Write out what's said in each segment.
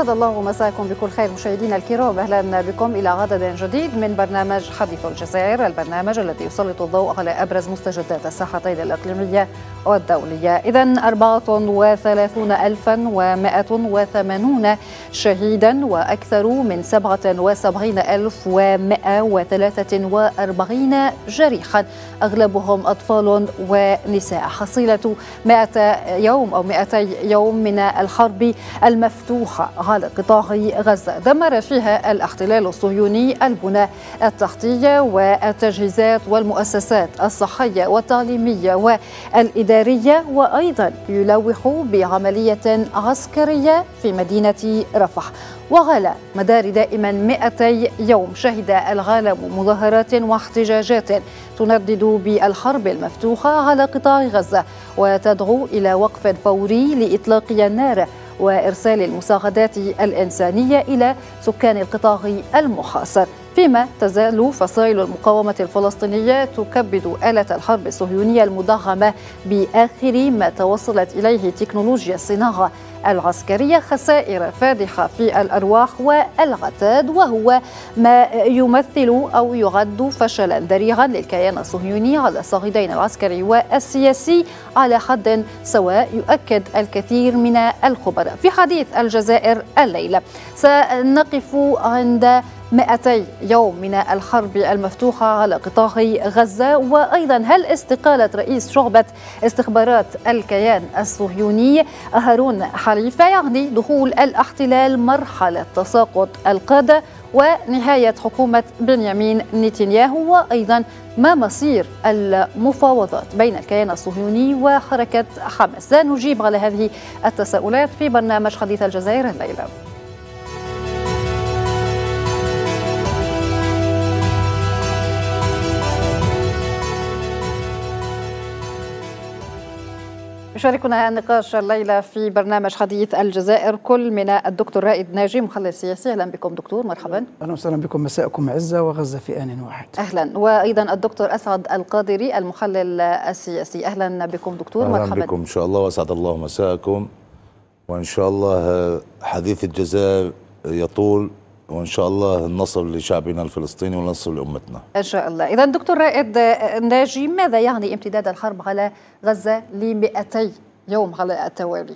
أسعد الله مساكم بكل خير مشاهدينا الكرام أهلا بكم إلى عدد جديد من برنامج حديث الجزائر البرنامج الذي يسلط الضوء على أبرز مستجدات الساحتين الإقليمية والدولية إذا 34180 شهيدا وأكثر من 77143 جريحا أغلبهم أطفال ونساء حصيلة 100 يوم أو 200 يوم من الحرب المفتوحة على قطاع غزة دمر فيها الاحتلال الصهيوني البنى التحتية والتجهيزات والمؤسسات الصحية والتعليمية والإدارية وأيضا يلوح بعملية عسكرية في مدينة رفح وغلا مدار دائما 200 يوم شهد العالم مظاهرات واحتجاجات تندد بالحرب المفتوحة على قطاع غزة وتدعو إلى وقف فوري لإطلاق النار وإرسال المساعدات الإنسانية إلى سكان القطاع المخاصر فيما تزال فصائل المقاومة الفلسطينية تكبد آلة الحرب الصهيونية المدغمة بآخر ما توصلت إليه تكنولوجيا الصناعة العسكرية خسائر فادحة في الأرواح والعتاد وهو ما يمثل أو يعد فشلا ذريعا للكيان الصهيوني على الصعيدين العسكري والسياسي على حد سواء يؤكد الكثير من الخبراء في حديث الجزائر الليلة سنقف عند 200 يوم من الحرب المفتوحة على قطاع غزة وأيضا هل استقالة رئيس شعبة استخبارات الكيان الصهيوني هارون حليفة يعني دخول الاحتلال مرحلة تساقط القادة ونهاية حكومة بنيامين نتنياهو وأيضا ما مصير المفاوضات بين الكيان الصهيوني وحركة حماس سنجيب على هذه التساؤلات في برنامج حديث الجزائر الليلة يشاركنا نقاش الليلة في برنامج حديث الجزائر كل من الدكتور رائد ناجي مخلص سياسي أهلا بكم دكتور مرحبا أهلا وسهلا بكم مساءكم عزة وغزة في آن واحد أهلا وأيضا الدكتور أسعد القادري المحلل السياسي أهلا بكم دكتور أهلا مرحبا أهلا بكم إن شاء الله وأسعد الله مساءكم وإن شاء الله حديث الجزائر يطول وان شاء الله النصر لشعبنا الفلسطيني والنصر لامتنا. ان شاء الله، اذا دكتور رائد ناجي ماذا يعني امتداد الحرب على غزه ل 200 يوم على التوالي؟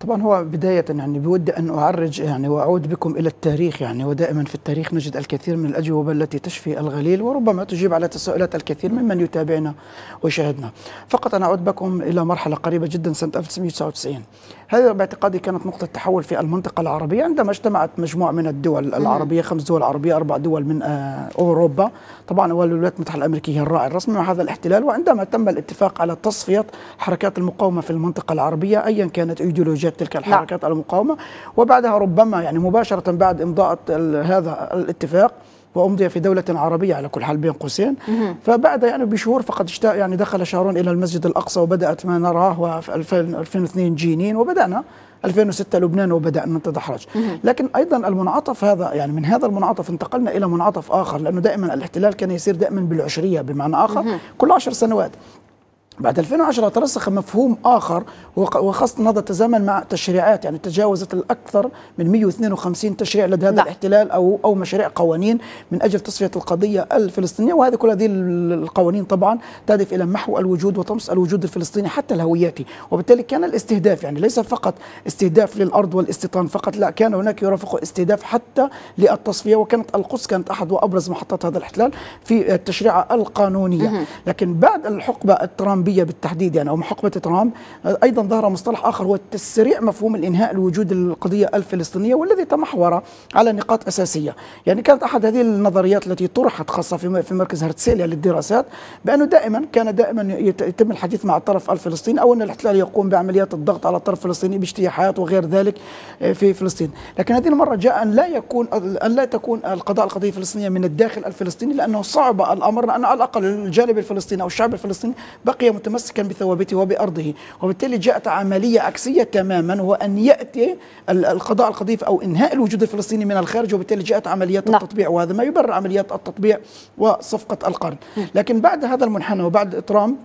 طبعا هو بداية يعني بودي أن أعرج يعني وأعود بكم إلى التاريخ يعني ودائما في التاريخ نجد الكثير من الأجوبة التي تشفي الغليل وربما تجيب على تساؤلات الكثير ممن يتابعنا ويشاهدنا فقط أنا أعود بكم إلى مرحلة قريبة جدا سنة 1999 هذا باعتقادي كانت نقطة تحول في المنطقة العربية عندما اجتمعت مجموعة من الدول العربية خمس دول عربية أربع دول من آه، أوروبا طبعا والولايات المتحدة الأمريكية هي الراعي الرسمي مع هذا الاحتلال وعندما تم الاتفاق على تصفية حركات المقاومة في المنطقة العربية أيا كانت ايديولوجيات تلك نعم. الحركات لا. المقاومة وبعدها ربما يعني مباشرة بعد إمضاء هذا الاتفاق وأمضي في دولة عربية على كل حال بين قوسين فبعد يعني بشهور فقد يعني دخل شارون إلى المسجد الأقصى وبدأت ما نراه وفي 2002 جنين وبدأنا 2006 لبنان وبدأنا نتدحرج لكن أيضا المنعطف هذا يعني من هذا المنعطف انتقلنا إلى منعطف آخر لأنه دائما الاحتلال كان يصير دائما بالعشرية بمعنى آخر كل عشر سنوات بعد 2010 ترسخ مفهوم آخر وخاصة هذا تزامن مع تشريعات يعني تجاوزت الأكثر من 152 تشريع لدى هذا لا. نعم. الاحتلال أو أو مشاريع قوانين من أجل تصفية القضية الفلسطينية وهذه كل هذه القوانين طبعا تهدف إلى محو الوجود وطمس الوجود الفلسطيني حتى الهوياتي وبالتالي كان الاستهداف يعني ليس فقط استهداف للأرض والاستيطان فقط لا كان هناك يرافقه استهداف حتى للتصفية وكانت القدس كانت أحد وأبرز محطات هذا الاحتلال في التشريعة القانونية لكن بعد الحقبة الترامب الغربيه بالتحديد يعني او محاكمه ترامب ايضا ظهر مصطلح اخر هو تسريع مفهوم الانهاء لوجود القضيه الفلسطينيه والذي تمحور على نقاط اساسيه يعني كانت احد هذه النظريات التي طرحت خاصه في مركز هرتسيليا للدراسات بانه دائما كان دائما يتم الحديث مع الطرف الفلسطيني او ان الاحتلال يقوم بعمليات الضغط على الطرف الفلسطيني باجتياحات وغير ذلك آه، في فلسطين لكن هذه المره جاء ان لا يكون ان لا تكون القضاء القضيه الفلسطينيه من الداخل الفلسطيني لانه صعب الامر لان على الاقل الجانب الفلسطيني او الشعب الفلسطيني بقي متمسكا بثوابته وبأرضه وبالتالي جاءت عملية عكسية تماما هو ان يأتي القضاء القضيف أو إنهاء الوجود الفلسطيني من الخارج وبالتالي جاءت عمليات لا. نعم. التطبيع وهذا ما يبرر عمليات التطبيع وصفقة القرن لكن بعد هذا المنحنى وبعد ترامب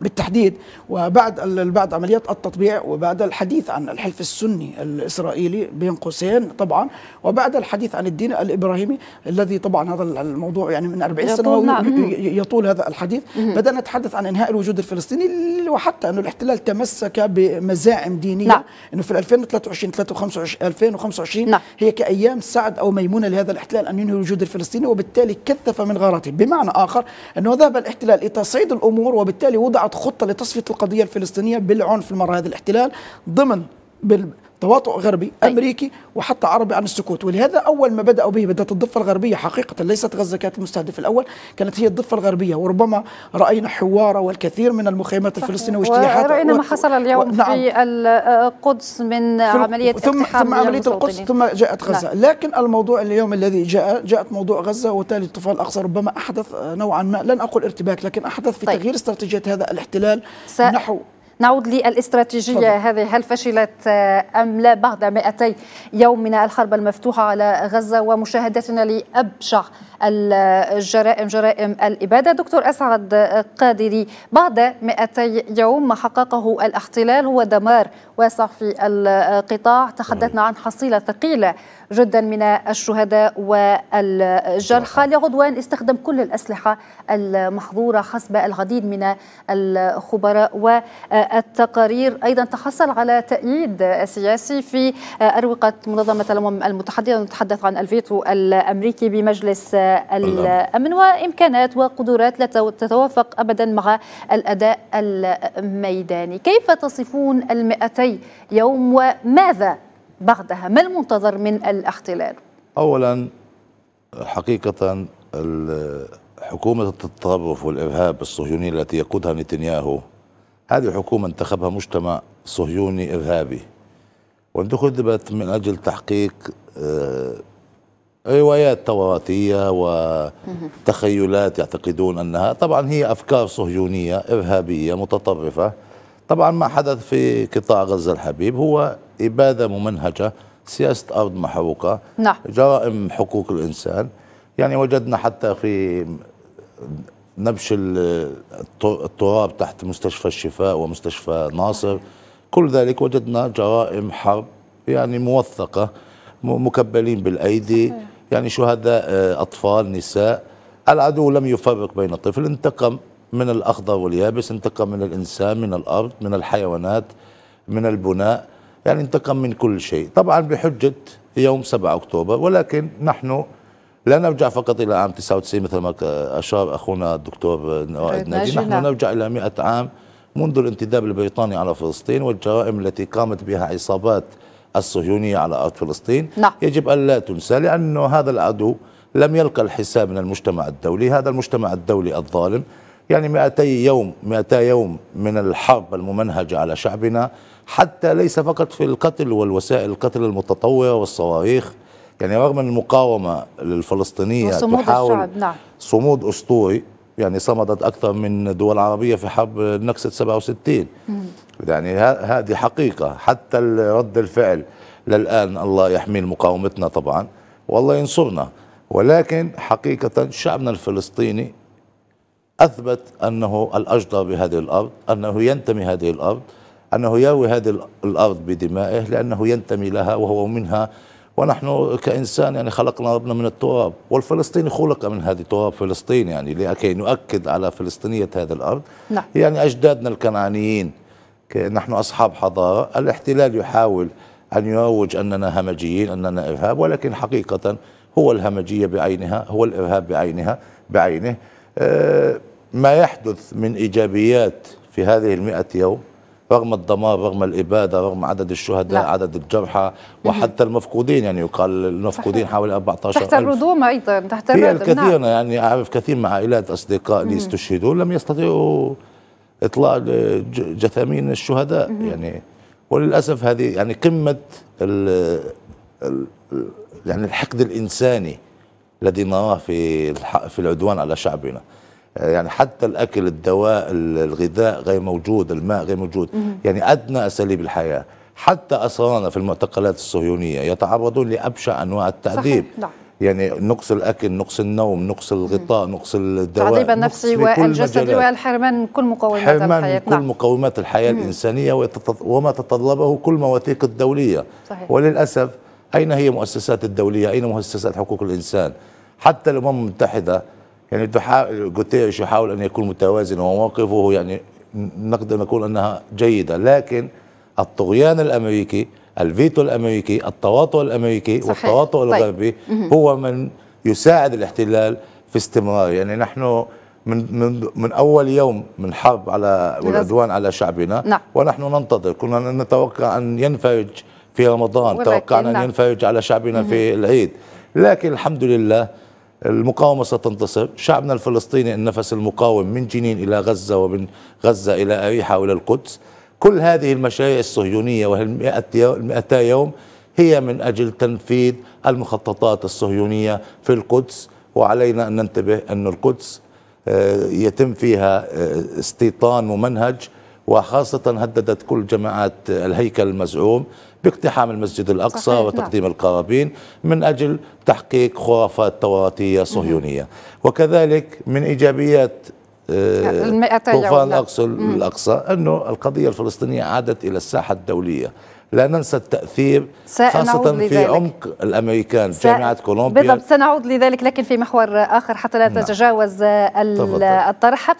بالتحديد وبعد بعد عمليات التطبيع وبعد الحديث عن الحلف السني الاسرائيلي بين قوسين طبعا وبعد الحديث عن الدين الابراهيمي الذي طبعا هذا الموضوع يعني من 40 سنه نعم. يطول هذا الحديث بدانا نتحدث عن انهاء الوجود الفلسطيني وحتى انه الاحتلال تمسك بمزاعم دينيه نعم. انه في 2023 2025 2025 نعم. هي كايام سعد او ميمونه لهذا الاحتلال ان ينهي الوجود الفلسطيني وبالتالي كثف من غاراته بمعنى اخر انه ذهب الاحتلال الى تصعيد الامور وبالتالي وضع وضعت خطة لتصفية القضية الفلسطينية بالعنف المرة هذا الاحتلال ضمن تواطؤ غربي طيب. امريكي وحتى عربي عن السكوت ولهذا اول ما بداوا به بدات الضفه الغربيه حقيقه ليست غزه كانت المستهدف الاول كانت هي الضفه الغربيه وربما راينا حوار والكثير من المخيمات الفلسطينيه واجتياحات راينا ما حصل اليوم و... نعم. في القدس من في عمليه ثم ثم عمليه القدس ثم جاءت نعم. غزه نعم. لكن الموضوع اليوم الذي جاء جاءت موضوع غزه وتالي الطفل الاقصى ربما احدث نوعا ما لن اقول ارتباك لكن احدث في طيب. تغيير استراتيجيه هذا الاحتلال س... نحو نعود للاستراتيجية هذه هل فشلت آه، أم لا بعد 200 يوم من الحرب المفتوحة على غزة ومشاهدتنا لأبشع الجرائم جرائم الإبادة دكتور أسعد قادري بعد 200 يوم ما حققه الاحتلال هو دمار واسع في القطاع تحدثنا عن حصيلة ثقيلة جدا من الشهداء والجرحى لعدوان استخدم كل الأسلحة المحظورة حسب العديد من الخبراء والتقارير أيضا تحصل على تأييد سياسي في أروقة منظمة الأمم المتحدة نتحدث عن الفيتو الأمريكي بمجلس الأمن وإمكانات وقدرات لا تتوافق أبدا مع الأداء الميداني كيف تصفون المئتي يوم وماذا بعدها ما المنتظر من الاحتلال أولا حقيقة حكومة التطرف والإرهاب الصهيونية التي يقودها نتنياهو هذه حكومة انتخبها مجتمع صهيوني إرهابي وانتخبت من أجل تحقيق آه، روايات توراتيه وتخيلات يعتقدون أنها طبعا هي أفكار صهيونية إرهابية متطرفة طبعا ما حدث في قطاع غزة الحبيب هو إبادة ممنهجة سياسة أرض محروقة نعم. جرائم حقوق الإنسان يعني وجدنا حتى في نبش التراب تحت مستشفى الشفاء ومستشفى ناصر كل ذلك وجدنا جرائم حرب يعني موثقة مكبلين بالأيدي يعني شهداء آه، أطفال نساء العدو لم يفرق بين الطفل انتقم من الأخضر واليابس انتقم من الإنسان من الأرض من الحيوانات من البناء يعني انتقم من كل شيء طبعا بحجة يوم 7 أكتوبر ولكن نحن لا نرجع فقط إلى عام 99 مثل ما أشار أخونا الدكتور نوائد ناجي نحن نعم. نرجع إلى 100 عام منذ الانتداب البريطاني على فلسطين والجرائم التي قامت بها عصابات الصهيونية على أرض فلسطين نعم. يجب أن لا تنسى لأنه هذا العدو لم يلقى الحساب من المجتمع الدولي هذا المجتمع الدولي الظالم يعني 200 يوم 200 يوم من الحرب الممنهجة على شعبنا حتى ليس فقط في القتل والوسائل القتل المتطورة والصواريخ يعني رغم المقاومة الفلسطينية تحاول الشعب. نعم. صمود أسطوري يعني صمدت أكثر من دول عربية في حرب نكسة 67 مم. يعني هذه حقيقة حتى رد الفعل للآن الله يحمي مقاومتنا طبعا والله ينصرنا ولكن حقيقة شعبنا الفلسطيني أثبت أنه الأجدر بهذه الأرض أنه ينتمي هذه الأرض أنه يروي هذه الأرض بدمائه لأنه ينتمي لها وهو منها ونحن كإنسان يعني خلقنا ربنا من التراب والفلسطيني خلق من هذه تراب فلسطين يعني لكي نؤكد على فلسطينية هذه الأرض نعم. يعني أجدادنا الكنعانيين نحن أصحاب حضارة الاحتلال يحاول أن يروج أننا همجيين أننا إرهاب ولكن حقيقة هو الهمجية بعينها هو الإرهاب بعينها بعينه آه، ما يحدث من إيجابيات في هذه المئة يوم رغم الدمار رغم الإبادة رغم عدد الشهداء لا. عدد الجرحى وحتى المفقودين يعني يقال المفقودين حوالي 14 تحت الردوم أيضا تحت الردوم الكثير نعم. يعني أعرف كثير من عائلات أصدقاء لي استشهدوا لم يستطيعوا إطلاق جثامين الشهداء مم. يعني وللأسف هذه يعني قمة الـ الـ يعني الحقد الإنساني الذي نراه في في العدوان على شعبنا يعني حتى الاكل الدواء الغذاء غير موجود الماء غير موجود يعني ادنى اساليب الحياه حتى اسرانا في المعتقلات الصهيونيه يتعرضون لابشع انواع التعذيب صحيح. نعم. يعني نقص الاكل نقص النوم نقص الغطاء نقص الدواء التعذيب النفسي والجسدي والحرمان كل مقومات حرمان الحياه كل نعم. مقومات الحياه مم. الانسانيه وما تتطلبه كل مواثيق الدوليه صحيح. وللاسف اين هي مؤسسات الدوليه اين مؤسسات حقوق الانسان حتى الامم المتحده يعني جوتيش يحاول أن يكون متوازن وموقفه يعني نقدر نقول أنها جيدة لكن الطغيان الأمريكي الفيتو الأمريكي التواطؤ الأمريكي صحيح. والتواطؤ طيب. الغربي هو من يساعد الاحتلال في استمرار يعني نحن من من من اول يوم من حرب على والعدوان على شعبنا نعم. ونحن ننتظر كنا نتوقع ان ينفرج في رمضان توقعنا نعم. ان ينفرج على شعبنا مم. في العيد لكن الحمد لله المقاومة ستنتصر شعبنا الفلسطيني النفس المقاوم من جنين إلى غزة ومن غزة إلى أريحة وإلى القدس كل هذه المشاريع الصهيونية والمئتا يوم هي من أجل تنفيذ المخططات الصهيونية في القدس وعلينا أن ننتبه أن القدس آه، يتم فيها آه، استيطان ممنهج وخاصة هددت كل جماعات الهيكل المزعوم باقتحام المسجد الأقصى صحيح. نعم. وتقديم القرابين من أجل تحقيق خرافات توراتية صهيونية وكذلك من إيجابيات آه، طوفان الأقصى الأقصى أنه القضية الفلسطينية عادت إلى الساحة الدولية لا ننسى التأثير خاصة في لذلك. عمق الأمريكان س... جامعة كولومبيا بالضبط سنعود لذلك لكن في محور آخر حتى لا نعم. تتجاوز الطرح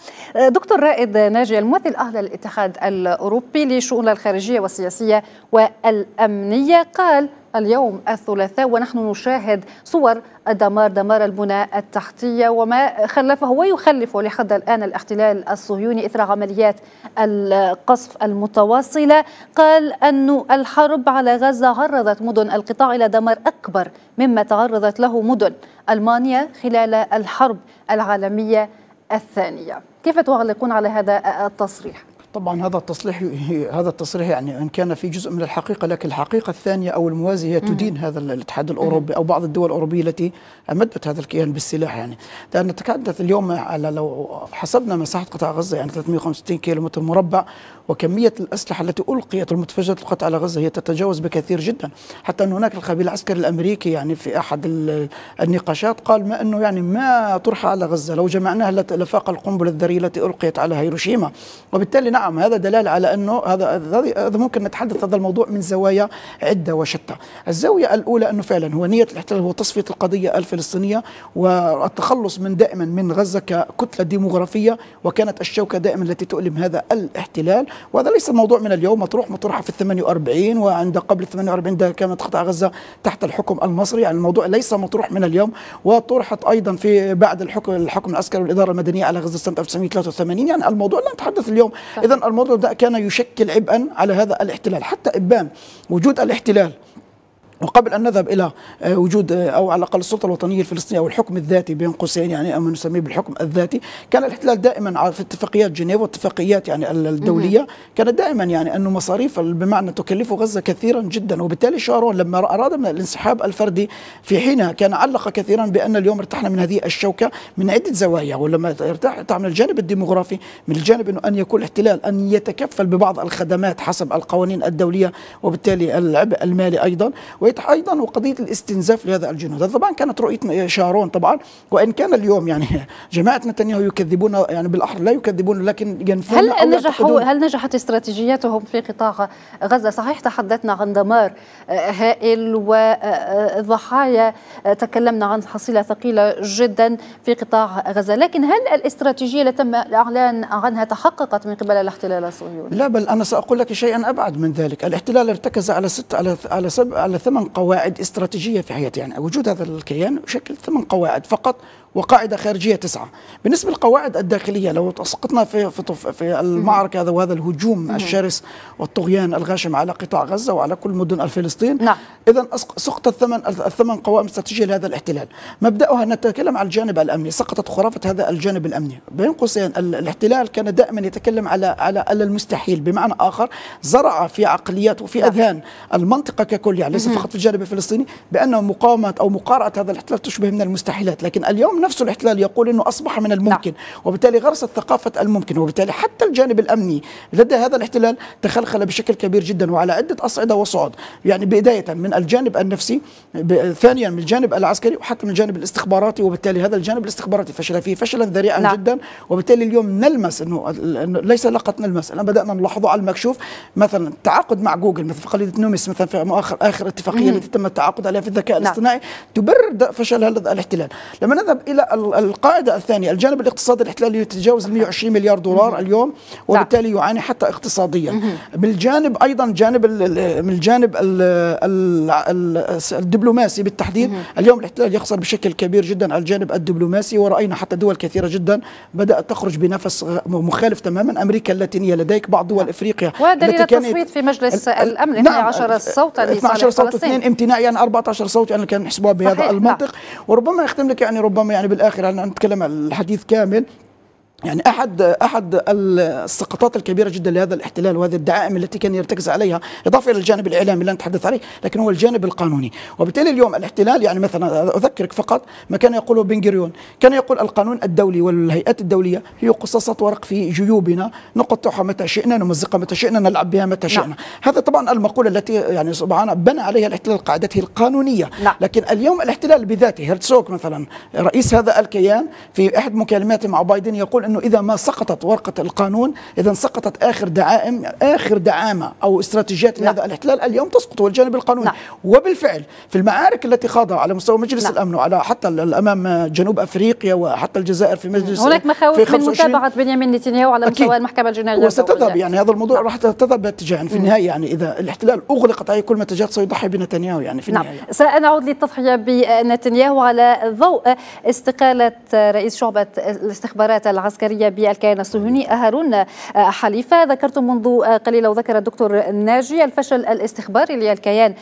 دكتور رائد ناجي الممثل الأعلى للاتحاد الأوروبي لشؤون الخارجية والسياسية والأمنية قال اليوم الثلاثاء ونحن نشاهد صور الدمار دمار البنى التحتية وما خلفه ويخلف لحد الآن الاحتلال الصهيوني إثر عمليات القصف المتواصلة قال أن الحرب على غزة عرضت مدن القطاع إلى دمار أكبر مما تعرضت له مدن ألمانيا خلال الحرب العالمية الثانية كيف تعلقون على هذا التصريح؟ طبعا هذا التصريح هذا التصريح يعني ان كان في جزء من الحقيقه لكن الحقيقه الثانيه او الموازيه هي تدين هذا الاتحاد الاوروبي او بعض الدول الاوروبيه التي امدت هذا الكيان بالسلاح يعني لان نتحدث اليوم على لو حسبنا مساحه قطاع غزه يعني 365 كيلو متر مربع وكمية الأسلحة التي ألقيت المتفجرات القط على غزة هي تتجاوز بكثير جدا حتى أن هناك الخبير العسكري الأمريكي يعني في أحد النقاشات قال ما أنه يعني ما طرح على غزة لو جمعناها لفاق القنبلة الذرية التي ألقيت على هيروشيما وبالتالي نعم هذا دلالة على أنه هذا هذا ممكن نتحدث هذا الموضوع من زوايا عدة وشتى الزاوية الأولى أنه فعلا هو نية الاحتلال هو تصفية القضية الفلسطينية والتخلص من دائما من غزة ككتلة ديموغرافية وكانت الشوكة دائما التي تؤلم هذا الاحتلال وهذا ليس موضوع من اليوم مطروح مطروحه في 48 وعند قبل 48 ده كانت قطاع غزه تحت الحكم المصري يعني الموضوع ليس مطروح من اليوم وطرحت ايضا في بعد الحكم الحكم العسكري والاداره المدنيه على غزه سنه 1983 يعني الموضوع لا نتحدث اليوم اذا الموضوع ده كان يشكل عبئا على هذا الاحتلال حتى ابان وجود الاحتلال وقبل ان نذهب الى آه، وجود آه، او على الاقل السلطه الوطنيه الفلسطينيه او الحكم الذاتي بين قوسين يعني ما نسميه بالحكم الذاتي كان الاحتلال دائما في اتفاقيات جنيف واتفاقيات يعني الدوليه كان دائما يعني انه مصاريف بمعنى تكلف غزه كثيرا جدا وبالتالي شارون لما اراد من الانسحاب الفردي في حينها كان علق كثيرا بان اليوم ارتحنا من هذه الشوكه من عده زوايا ولما ارتاح من الجانب الديموغرافي من الجانب انه ان يكون الاحتلال ان يتكفل ببعض الخدمات حسب القوانين الدوليه وبالتالي العبء المالي ايضا وايضا وقضيه الاستنزاف لهذا الجنود طبعا كانت رؤيه شارون طبعا وان كان اليوم يعني جماعه نتنياهو يكذبون يعني بالاحرى لا يكذبون لكن هل نجحوا هل نجحت استراتيجيتهم في قطاع غزه صحيح تحدثنا عن دمار هائل وضحايا تكلمنا عن حصيله ثقيله جدا في قطاع غزه لكن هل الاستراتيجيه التي تم الاعلان عنها تحققت من قبل الاحتلال الصهيوني لا بل انا ساقول لك شيئا ابعد من ذلك الاحتلال ارتكز على ست على على سب على ثم ثمان قواعد استراتيجيه في حياتي يعني وجود هذا الكيان يشكل ثمان قواعد فقط وقاعدة خارجية تسعة بالنسبة للقواعد الداخلية لو تسقطنا في, في, في المعركة هذا وهذا الهجوم الشرس والطغيان الغاشم على قطاع غزة وعلى كل مدن الفلسطين نعم. إذا سقط الثمن الثمن قوائم استراتيجية لهذا الاحتلال مبدأها نتكلم عن الجانب الأمني سقطت خرافة هذا الجانب الأمني بين قوسين الاحتلال كان دائما يتكلم على على المستحيل بمعنى آخر زرع في عقليات وفي نعم. أذهان المنطقة ككل يعني ليس فقط في الجانب الفلسطيني بأن مقاومة أو مقارعة هذا الاحتلال تشبه من المستحيلات لكن اليوم نفسه الاحتلال يقول انه اصبح من نعم. الممكن نعم. وبالتالي غرست ثقافه الممكن وبالتالي حتى الجانب الامني لدى هذا الاحتلال تخلخل بشكل كبير جدا وعلى عده اصعده وصعود يعني بدايه من الجانب النفسي ثانيا من الجانب العسكري وحتى من الجانب الاستخباراتي وبالتالي هذا الجانب الاستخباراتي فشل فيه فشلا ذريعا نعم. جدا وبالتالي اليوم نلمس انه ليس لقط نلمس الان بدانا نلاحظه على المكشوف مثلا التعاقد مع جوجل مثل في نومس نوميس مثلا في مؤخر اخر اتفاقيه التي تم التعاقد عليها في الذكاء نعم. الاصطناعي تبرر فشل هذا الاحتلال لما نذهب الى لا القاعدة الثانية الجانب الاقتصادي الاحتلالي يتجاوز 120 مليار دولار اليوم وبالتالي نعم. يعاني حتى اقتصاديا بالجانب أيضا جانب من الجانب الدبلوماسي بالتحديد اليوم الاحتلال يخسر بشكل كبير جدا على الجانب الدبلوماسي ورأينا حتى دول كثيرة جدا بدأت تخرج بنفس مخالف تماما أمريكا اللاتينية لديك بعض دول نعم. إفريقيا ودليل التصويت في مجلس الأمن 12 نعم، صوتا 12 صوت امتناع يعني 14 صوت يعني كان يحسبوها بهذا المنطق وربما يختم لك يعني ربما يعني بالاخر انا نتكلم على الحديث كامل يعني احد احد السقطات الكبيره جدا لهذا الاحتلال وهذه الدعائم التي كان يرتكز عليها اضافه الى الجانب الاعلامي اللي نتحدث عليه لكن هو الجانب القانوني وبالتالي اليوم الاحتلال يعني مثلا اذكرك فقط ما كان يقوله بن كان يقول القانون الدولي والهيئات الدوليه هي قصاصه ورق في جيوبنا نقطعها متى شئنا نمزقها متى شئنا نلعب بها متى شئنا نعم. هذا طبعا المقوله التي يعني سبحان بنى عليها الاحتلال قاعدته القانونيه نعم. لكن اليوم الاحتلال بذاته هرتسوك مثلا رئيس هذا الكيان في احد مكالماته مع بايدن يقول انه اذا ما سقطت ورقه القانون اذا سقطت اخر دعائم اخر دعامه او استراتيجيات نعم. لهذا الاحتلال اليوم تسقط هو الجانب القانوني نعم. وبالفعل في المعارك التي خاضها على مستوى مجلس لا. نعم. الامن وعلى حتى امام جنوب افريقيا وحتى الجزائر في مجلس هناك مخاوف من متابعه بنيامين نتنياهو على مستوى المحكمه الجنائيه وستذهب يعني هذا الموضوع نعم. راح تذهب اتجاها في النهايه يعني اذا الاحتلال اغلقت عليه كل ما سيضحي بنتنياهو يعني في النهايه نعم. سنعود للتضحيه بنتنياهو على ضوء استقاله رئيس شعبه الاستخبارات العسكريه العسكرية بالكيان الصهيوني أهرون حليفة ذكرتم منذ قليل وذكر الدكتور ناجي الفشل الاستخباري للكيان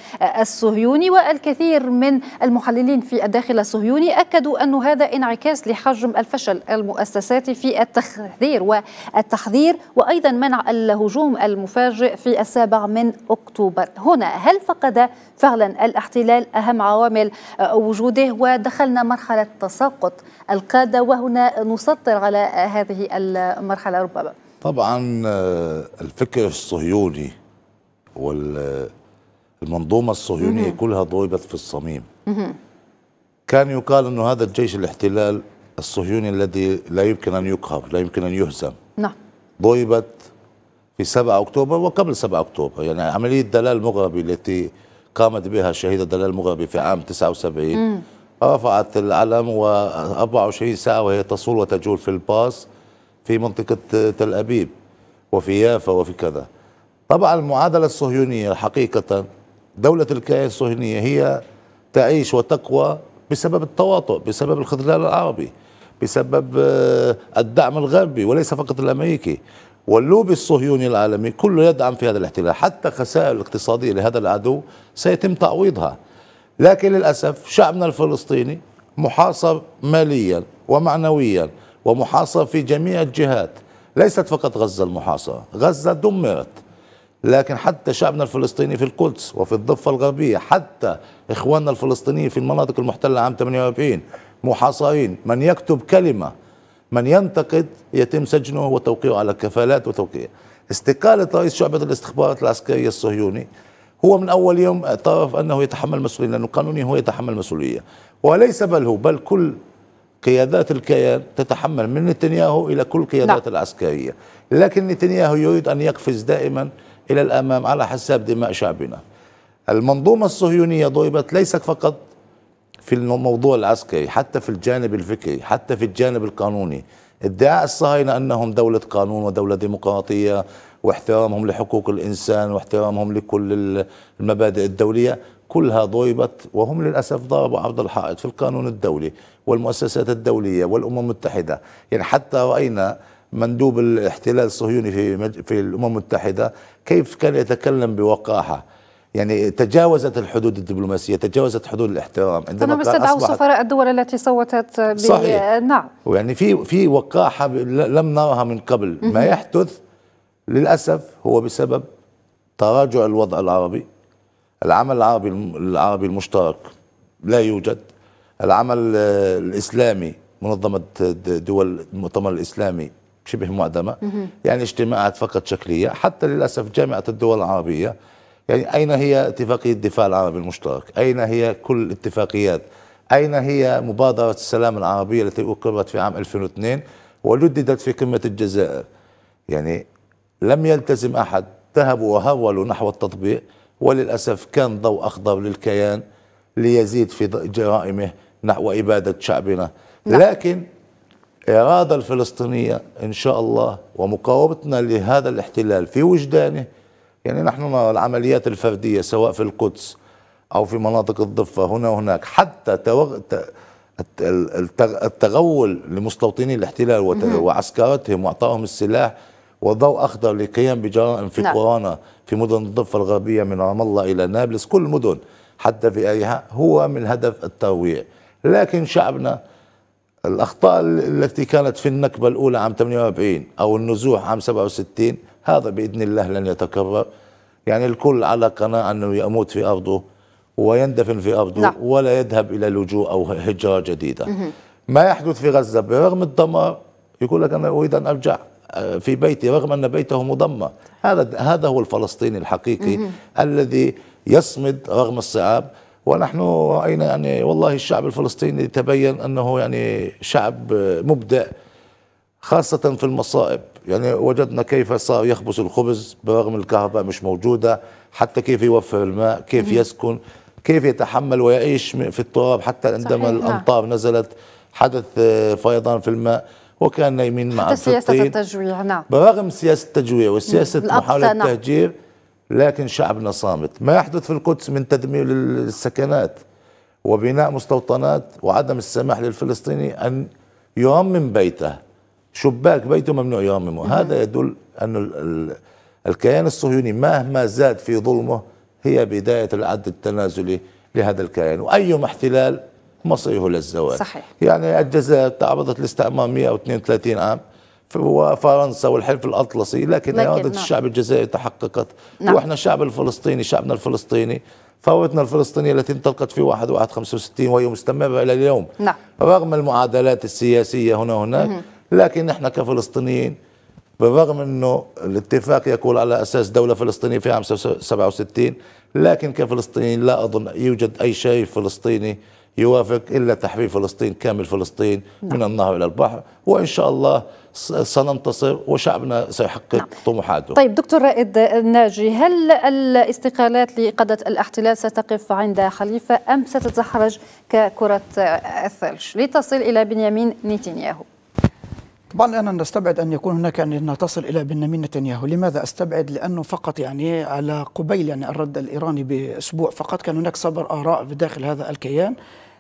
الصهيوني والكثير من المحللين في الداخل الصهيوني أكدوا أن هذا انعكاس لحجم الفشل المؤسساتي في التحذير والتحذير وأيضا منع الهجوم المفاجئ في السابع من أكتوبر هنا هل فقد فعلا الاحتلال أهم عوامل وجوده ودخلنا مرحلة تساقط القادة وهنا نسطر على هذه المرحلة ربما طبعا آه، الفكر الصهيوني والمنظومة الصهيونية كلها ضربت في الصميم كان يقال أنه هذا الجيش الاحتلال الصهيوني الذي لا يمكن أن يقهر لا يمكن أن يهزم نعم ضربت في 7 أكتوبر وقبل 7 أكتوبر يعني عملية دلال مغربي التي قامت بها الشهيدة دلال مغربي في عام 79 رفعت العلم و24 ساعة وهي تصول وتجول في الباص في منطقة تل أبيب وفي يافا وفي كذا طبعا المعادلة الصهيونية حقيقة دولة الكيان الصهيونية هي تعيش وتقوى بسبب التواطؤ بسبب الخذلان العربي بسبب آه، الدعم الغربي وليس فقط الأمريكي واللوبي الصهيوني العالمي كله يدعم في هذا الاحتلال حتى خسائر الاقتصادية لهذا العدو سيتم تعويضها لكن للأسف شعبنا الفلسطيني محاصر ماليا ومعنويا ومحاصر في جميع الجهات ليست فقط غزة المحاصرة غزة دمرت لكن حتى شعبنا الفلسطيني في القدس وفي الضفة الغربية حتى إخواننا الفلسطينيين في المناطق المحتلة عام 48 محاصرين من يكتب كلمة من ينتقد يتم سجنه وتوقيعه على كفالات وتوقيع استقالة رئيس شعبة الاستخبارات العسكرية الصهيوني هو من أول يوم اعترف أنه يتحمل مسؤولية لأنه قانونيا هو يتحمل مسؤولية وليس بل هو بل كل قيادات الكيان تتحمل من نتنياهو إلى كل قيادات نعم. العسكرية لكن نتنياهو يريد أن يقفز دائما إلى الأمام على حساب دماء شعبنا المنظومة الصهيونية ضربت ليس فقط في الموضوع العسكري حتى في الجانب الفكري حتى في الجانب القانوني ادعاء الصهاينة أنهم دولة قانون ودولة ديمقراطية واحترامهم لحقوق الإنسان واحترامهم لكل المبادئ الدولية كلها ضربت وهم للأسف ضربوا عرض الحائط في القانون الدولي والمؤسسات الدولية والأمم المتحدة يعني حتى رأينا مندوب الاحتلال الصهيوني في في الامم المتحده كيف كان يتكلم بوقاحه يعني تجاوزت الحدود الدبلوماسيه تجاوزت حدود الاحترام عندما استدعوا سفراء الدول التي صوتت ب... صحيح. نعم ويعني في في وقاحه لم نرها من قبل ما يحدث للأسف هو بسبب تراجع الوضع العربي العمل العربي العربي المشترك لا يوجد العمل آه، الإسلامي منظمة دول المؤتمر الإسلامي شبه معدمة يعني اجتماعات فقط شكلية حتى للأسف جامعة الدول العربية يعني أين هي اتفاقية الدفاع العربي المشترك أين هي كل الاتفاقيات أين هي مبادرة السلام العربية التي أقرت في عام 2002 وجددت في قمة الجزائر يعني لم يلتزم أحد ذهبوا وهولوا نحو التطبيق وللأسف كان ضوء أخضر للكيان ليزيد في جرائمه نحو إبادة شعبنا لا. نعم. لكن إرادة الفلسطينية إن شاء الله ومقاومتنا لهذا الاحتلال في وجدانه يعني نحن نرى العمليات الفردية سواء في القدس أو في مناطق الضفة هنا وهناك حتى توغ... التغول لمستوطني الاحتلال وعسكرتهم وأعطائهم السلاح وضوء أخضر لقيام بجرائم في نعم. كورونا في مدن الضفة الغربية من رام الله إلى نابلس كل المدن حتى في أيها هو من هدف الترويع لكن شعبنا الأخطاء التي كانت في النكبة الأولى عام 48 أو النزوح عام 67 هذا بإذن الله لن يتكرر يعني الكل على قناعة أنه يموت في أرضه ويندفن في أرضه نعم. ولا يذهب إلى لجوء أو هجرة جديدة ما يحدث في غزة برغم الدمار يقول لك أنا أريد أن أرجع في بيتي رغم أن بيته مضمه هذا هذا هو الفلسطيني الحقيقي الذي يصمد رغم الصعاب ونحن راينا يعني والله الشعب الفلسطيني تبين انه يعني شعب مبدع خاصة في المصائب يعني وجدنا كيف صار يخبز الخبز برغم الكهرباء مش موجودة حتى كيف يوفر الماء كيف يسكن كيف يتحمل ويعيش في التراب حتى عندما نعم. الأمطار نزلت حدث فيضان في الماء وكان نايمين مع حتى سياسة التجويع نعم برغم سياسة التجويع وسياسة محاولة نعم. التهجير لكن شعبنا صامت ما يحدث في القدس من تدمير للسكنات وبناء مستوطنات وعدم السماح للفلسطيني أن يرمم بيته شباك بيته ممنوع يرممه هذا يدل أن الكيان الصهيوني مهما زاد في ظلمه هي بداية العد التنازلي لهذا الكيان وأي احتلال مصيره للزواج صحيح يعني الجزائر تعرضت لاستعمار 132 عام وفرنسا والحلف الاطلسي لكن اراده نعم. الشعب الجزائري تحققت نعم. واحنا الشعب الفلسطيني شعبنا الفلسطيني ثورتنا الفلسطينية التي انطلقت في 1 1 65 وهي مستمرة إلى اليوم نعم. رغم المعادلات السياسية هنا وهناك لكن نحن كفلسطينيين بالرغم أنه الاتفاق يقول على أساس دولة فلسطينية في عام 67 لكن كفلسطينيين لا أظن يوجد أي شيء فلسطيني يوافق إلا تحرير فلسطين كامل فلسطين نعم. من النهر إلى البحر وإن شاء الله سننتصر وشعبنا سيحقق نعم. طموحاته طيب دكتور رائد الناجي هل الاستقالات لقادة الاحتلال ستقف عند خليفة أم ستتدحرج ككرة الثلج لتصل إلى بنيامين نتنياهو طبعا انا نستبعد ان يكون هناك ان يعني تصل الى بنيامين نتنياهو، لماذا استبعد؟ لانه فقط يعني على قبيل يعني الرد الايراني باسبوع فقط كان هناك صبر اراء بداخل هذا الكيان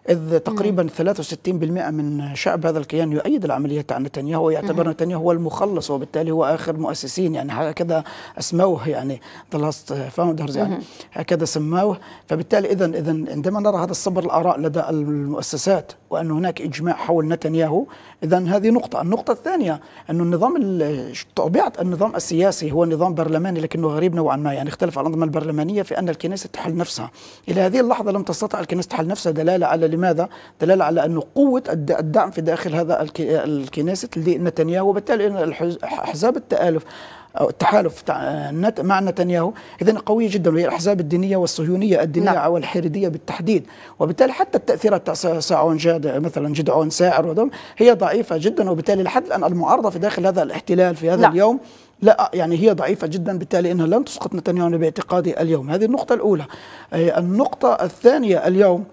إذ تقريبا 63% نعم. من شعب هذا الكيان يؤيد العملية تاع نتنياهو ويعتبر نتنياهو هو المخلص وبالتالي هو آخر مؤسسين يعني هكذا أسموه يعني ذا لاست فاوندرز يعني هكذا سموه فبالتالي إذا إذا عندما نرى هذا الصبر الآراء لدى المؤسسات وأن هناك إجماع حول نتنياهو إذا هذه نقطة النقطة الثانية أن النظام طبيعة النظام السياسي هو نظام برلماني لكنه غريب نوعا ما يعني اختلف عن الأنظمة البرلمانية في أن الكنيسة تحل نفسها إلى هذه اللحظة لم تستطع الكنيسة تحل نفسها دلالة على لماذا؟ دلالة على أن قوة الدعم في داخل هذا الكنيسة لنتنياهو وبالتالي أحزاب التآلف أو التحالف مع نتنياهو إذا قوية جدا وهي الأحزاب الدينية والصهيونية الدينية نعم. والحريدية بالتحديد وبالتالي حتى التأثيرات ساعون جاد مثلا جدعون ساعر ودم هي ضعيفة جدا وبالتالي لحد الآن المعارضة في داخل هذا الاحتلال في هذا نعم. اليوم لا يعني هي ضعيفة جدا بالتالي أنها لن تسقط نتنياهو باعتقادي اليوم هذه النقطة الأولى النقطة الثانية اليوم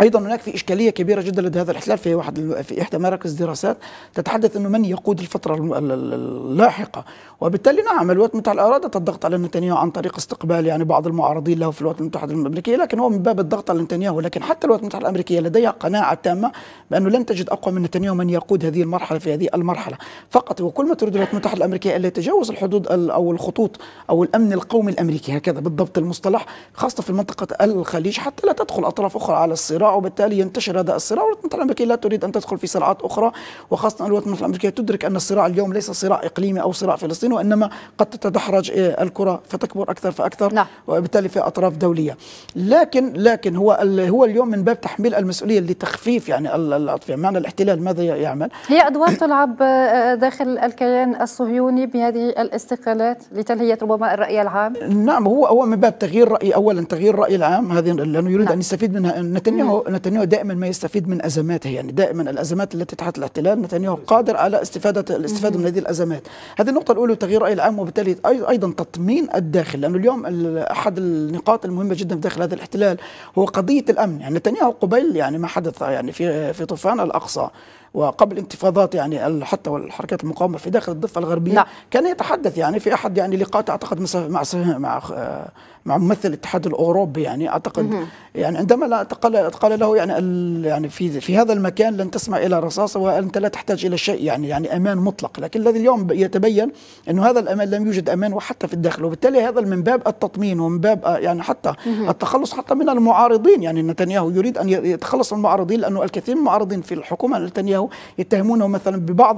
ايضا هناك في اشكاليه كبيره جدا لدى هذا الاحتلال في واحد في احدى مراكز الدراسات تتحدث انه من يقود الفتره اللاحقه وبالتالي نعم الولايات المتحده ارادت الضغط على نتنياهو عن طريق استقبال يعني بعض المعارضين له في الولايات المتحده الامريكيه لكن هو من باب الضغط على نتنياهو لكن حتى الولايات المتحده الامريكيه لديها قناعه تامه بانه لن تجد اقوى من نتنياهو من يقود هذه المرحله في هذه المرحله فقط وكل ما تريد الولايات المتحده الامريكيه الا يتجاوز الحدود او الخطوط او الامن القومي الامريكي هكذا بالضبط المصطلح خاصه في منطقه الخليج حتى لا تدخل اطراف اخرى على الصراع وبالتالي ينتشر هذا الصراع والولايات الامريكيه لا تريد ان تدخل في صراعات اخرى وخاصه الولايات المتحده الامريكيه تدرك ان الصراع اليوم ليس صراع اقليمي او صراع فلسطيني وانما قد تتدحرج آه، الكره فتكبر اكثر فاكثر نعم. وبالتالي في اطراف دوليه لكن لكن هو هو اليوم من باب تحميل المسؤوليه لتخفيف يعني الاطفال معنى الاحتلال ماذا يعمل هي ادوار تلعب آه، آه، داخل الكيان الصهيوني بهذه الاستقالات لتلهيه ربما الراي العام نعم هو هو من باب تغيير راي اولا تغيير الراي العام هذه لانه يريد نعم. ان يستفيد منها نتنياهو نتنياهو نتنياهو دائما ما يستفيد من ازماته يعني دائما الازمات التي تحت الاحتلال نتنياهو قادر على استفاده الاستفاده من هذه الازمات هذه النقطه الاولى تغيير راي العام وبالتالي ايضا تطمين الداخل لانه اليوم احد النقاط المهمه جدا في داخل هذا الاحتلال هو قضيه الامن يعني نتنياهو قبيل يعني ما حدث يعني في في طوفان الاقصى وقبل انتفاضات يعني حتى والحركات المقاومه في داخل الضفه الغربيه لا. نعم. كان يتحدث يعني في احد يعني لقاءات اعتقد مع مع مع ممثل الاتحاد الاوروبي يعني اعتقد مم. يعني عندما لا قال قال له يعني يعني في في هذا المكان لن تسمع الى رصاصه وانت لا تحتاج الى شيء يعني يعني امان مطلق لكن الذي اليوم يتبين انه هذا الامان لم يوجد امان وحتى في الداخل وبالتالي هذا من باب التطمين ومن باب يعني حتى مم. التخلص حتى من المعارضين يعني نتنياهو يريد ان يتخلص من المعارضين لانه الكثير من المعارضين في الحكومه نتنياهو يتهمونه مثلا ببعض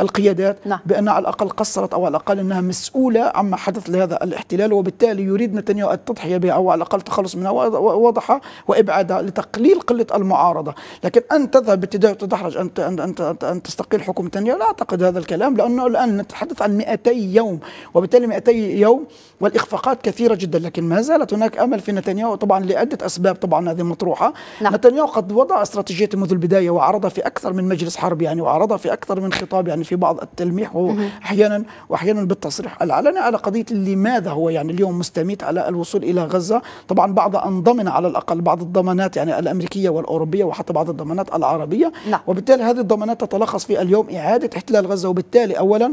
القيادات نعم. بان على الاقل قصرت او على الاقل انها مسؤوله عما حدث لهذا الاحتلال وبالتالي يريد نتنياهو التضحية بها أو على الأقل تخلص منها وضحها وإبعادها لتقليل قلة المعارضة لكن أن تذهب باتجاه تدحرج أن أن أن أن تستقيل حكم نتنياهو لا أعتقد هذا الكلام لأنه الآن نتحدث عن 200 يوم وبالتالي 200 يوم والإخفاقات كثيرة جدا لكن ما زالت هناك أمل في نتنياهو طبعا لعدة أسباب طبعا هذه مطروحة نعم. نتنياهو قد وضع استراتيجية منذ البداية وعرضها في أكثر من مجلس حرب يعني وعرضها في أكثر من خطاب يعني في بعض التلميح أحيانا وأحيانا بالتصريح العلني على قضية لماذا هو يعني اليوم مستميت على الوصول إلى غزة طبعا بعد أن ضمن على الأقل بعض الضمانات يعني الأمريكية والأوروبية وحتى بعض الضمانات العربية نعم. وبالتالي هذه الضمانات تتلخص في اليوم إعادة احتلال غزة وبالتالي أولا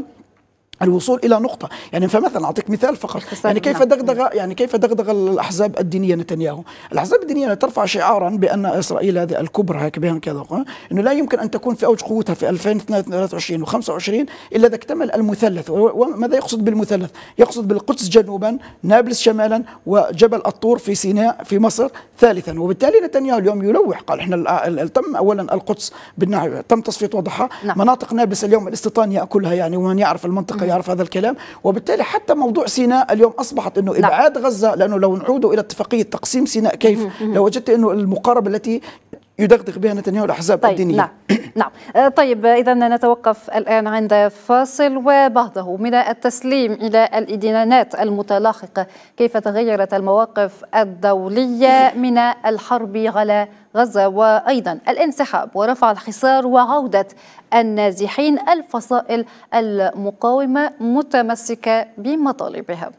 الوصول الى نقطه يعني فمثلا اعطيك مثال فقط يعني كيف دغدغ يعني كيف دغدغ الاحزاب الدينيه نتنياهو الاحزاب الدينيه يعني ترفع شعارا بان اسرائيل هذه الكبرى هيك بها كذا انه لا يمكن ان تكون في اوج قوتها في 2023 و25 الا اذا اكتمل المثلث وماذا يقصد بالمثلث يقصد بالقدس جنوبا نابلس شمالا وجبل الطور في سيناء في مصر ثالثا وبالتالي نتنياهو اليوم يلوح قال احنا تم اولا القدس تم تصفيه وضعها نعم. مناطق نابلس اليوم الاستيطان ياكلها يعني ومن يعرف المنطقه الحقيقه يعرف هذا الكلام وبالتالي حتى موضوع سيناء اليوم أصبحت أنه إبعاد نعم. غزة لأنه لو نعود إلى اتفاقية تقسيم سيناء كيف لوجدت وجدت أنه المقاربة التي يدغدغ بها نتنياهو الاحزاب طيب الدينيه نعم نعم آه، طيب اذا نتوقف الان عند فاصل وبعده من التسليم الى الادانات المتلاحقه كيف تغيرت المواقف الدوليه من الحرب على غزه وايضا الانسحاب ورفع الحصار وعوده النازحين الفصائل المقاومه متمسكه بمطالبها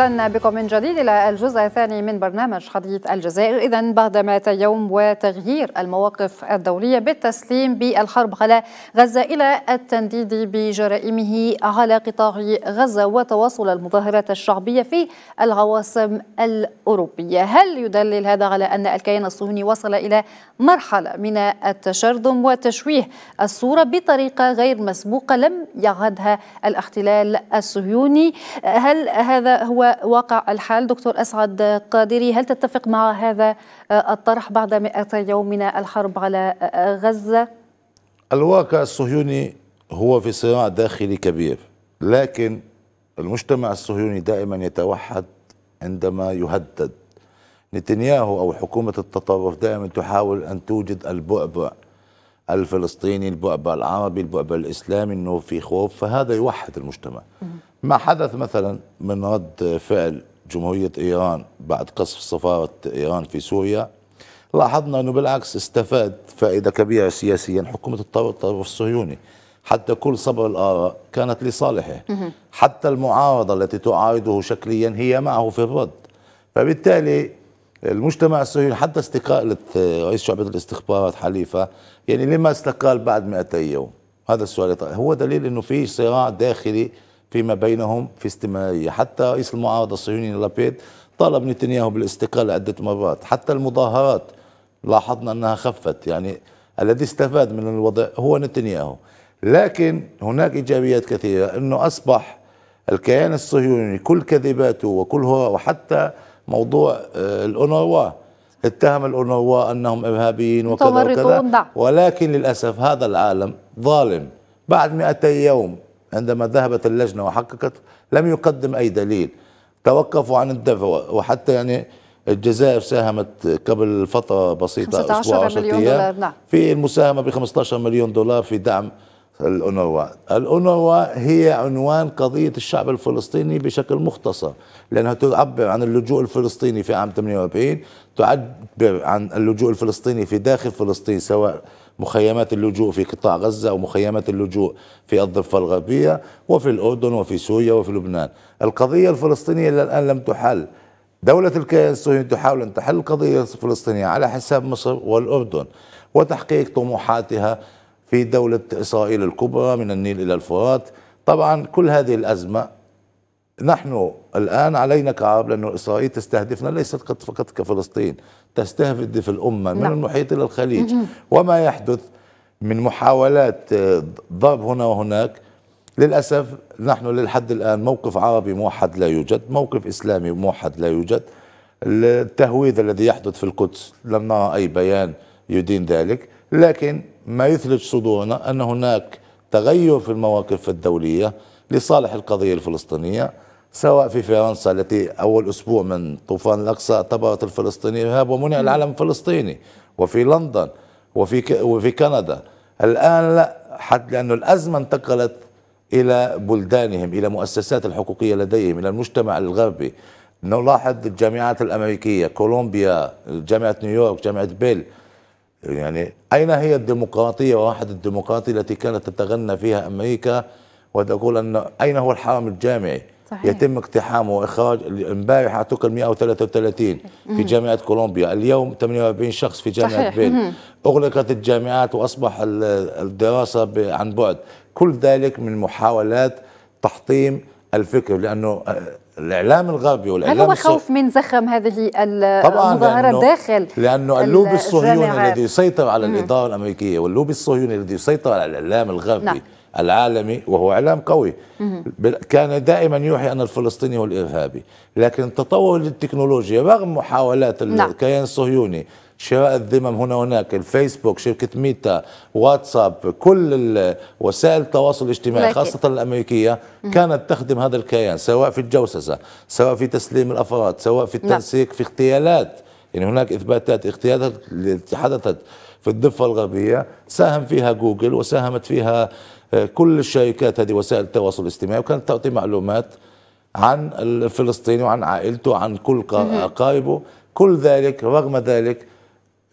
اهلا بكم من جديد الى الجزء الثاني من برنامج حديث الجزائر اذا بعدما يوم وتغيير المواقف الدوليه بالتسليم بالحرب على غزه الى التنديد بجرائمه على قطاع غزه وتواصل المظاهرات الشعبيه في العواصم الاوروبيه هل يدلل هذا على ان الكيان الصهيوني وصل الى مرحله من التشرذم وتشويه الصوره بطريقه غير مسبوقه لم يعدها الاحتلال الصهيوني هل هذا هو واقع الحال دكتور أسعد قادري هل تتفق مع هذا الطرح بعد 200 يوم من الحرب على غزة؟ الواقع الصهيوني هو في صراع داخلي كبير لكن المجتمع الصهيوني دائما يتوحد عندما يهدد نتنياهو أو حكومة التطرف دائما تحاول أن توجد البعبع الفلسطيني البعبع العربي البعبع الإسلامي أنه في خوف فهذا يوحد المجتمع ما حدث مثلا من رد فعل جمهورية إيران بعد قصف سفارة إيران في سوريا لاحظنا أنه بالعكس استفاد فائدة كبيرة سياسيا حكومة الطرف الصهيوني حتى كل صبر الآراء كانت لصالحه حتى المعارضة التي تعارضه شكليا هي معه في الرد فبالتالي المجتمع الصهيوني حتى استقالة رئيس شعبة الاستخبارات حليفة يعني لما استقال بعد 200 يوم هذا السؤال هو دليل أنه في صراع داخلي فيما بينهم في استماعية حتى رئيس المعارضة الصهيوني لابيد طالب نتنياهو بالاستقالة عدة مرات حتى المظاهرات لاحظنا أنها خفت يعني الذي استفاد من الوضع هو نتنياهو لكن هناك إيجابيات كثيرة أنه أصبح الكيان الصهيوني كل كذباته وكل هو وحتى موضوع آه، الأونروا اتهم الأونروا أنهم إرهابيين وكذا وكذا نعم. ولكن للأسف هذا العالم ظالم بعد 200 يوم عندما ذهبت اللجنة وحققت لم يقدم أي دليل توقفوا عن الدفع وحتى يعني الجزائر ساهمت قبل فترة بسيطة 15 أسبوع مليون دولار نعم. في المساهمة ب 15 مليون دولار في دعم الأونروا الأونروا هي عنوان قضية الشعب الفلسطيني بشكل مختصر لأنها تعبر عن اللجوء الفلسطيني في عام 48 تعبر عن اللجوء الفلسطيني في داخل فلسطين سواء مخيمات اللجوء في قطاع غزة ومخيمات اللجوء في الضفة الغربية وفي الأردن وفي سوريا وفي لبنان القضية الفلسطينية إلى الآن لم تحل دولة الكيان الصهيوني تحاول أن تحل القضية الفلسطينية على حساب مصر والأردن وتحقيق طموحاتها في دولة إسرائيل الكبرى من النيل إلى الفرات طبعا كل هذه الأزمة نحن الآن علينا كعرب لأن إسرائيل تستهدفنا ليست فقط كفلسطين تستهدف في الأمة من نعم. المحيط إلى الخليج وما يحدث من محاولات آه، ضرب هنا وهناك للأسف نحن للحد الآن موقف عربي موحد لا يوجد موقف إسلامي موحد لا يوجد التهويد الذي يحدث في القدس لم نرى أي بيان يدين ذلك لكن ما يثلج صدورنا أن هناك تغير في المواقف الدولية لصالح القضية الفلسطينية سواء في فرنسا التي أول أسبوع من طوفان الأقصى اعتبرت الفلسطيني إرهاب ومنع العلم الفلسطيني وفي لندن وفي وفي كندا الآن لا حتى لأن الأزمة انتقلت إلى بلدانهم إلى مؤسسات الحقوقية لديهم إلى المجتمع الغربي نلاحظ الجامعات الأمريكية كولومبيا جامعة نيويورك جامعة بيل يعني أين هي الديمقراطية وواحد الديمقراطية التي كانت تتغنى فيها أمريكا وتقول أن أين هو الحرم الجامعي صحيح. يتم اقتحامه واخراج امبارح اعتقل 133 في جامعه كولومبيا اليوم 48 شخص في جامعه صحيح. بيل اغلقت الجامعات واصبح الدراسه عن بعد كل ذلك من محاولات تحطيم الفكر لانه آه، الاعلام الغربي والاعلام هل هو خوف من زخم هذه المظاهره داخل لانه اللوبي الصهيوني الذي يسيطر على الاداره الامريكيه واللوبي الصهيوني الذي يسيطر على الاعلام الغربي نعم. العالمي وهو إعلام قوي كان دائما يوحي أن الفلسطيني هو الإرهابي لكن تطور التكنولوجيا رغم محاولات الكيان نعم. الصهيوني شراء الذمم هنا هناك الفيسبوك شركة ميتا واتساب كل وسائل التواصل الاجتماعي لكن. خاصة الأمريكية كانت تخدم هذا الكيان سواء في الجوسسة سواء في تسليم الأفراد سواء في نعم. التنسيق في اغتيالات يعني هناك إثباتات اغتيالات حدثت في الضفة الغربية ساهم فيها جوجل وساهمت فيها كل الشركات هذه وسائل التواصل الاجتماعي وكانت تعطي معلومات عن الفلسطيني وعن عائلته وعن كل اقاربه كل ذلك رغم ذلك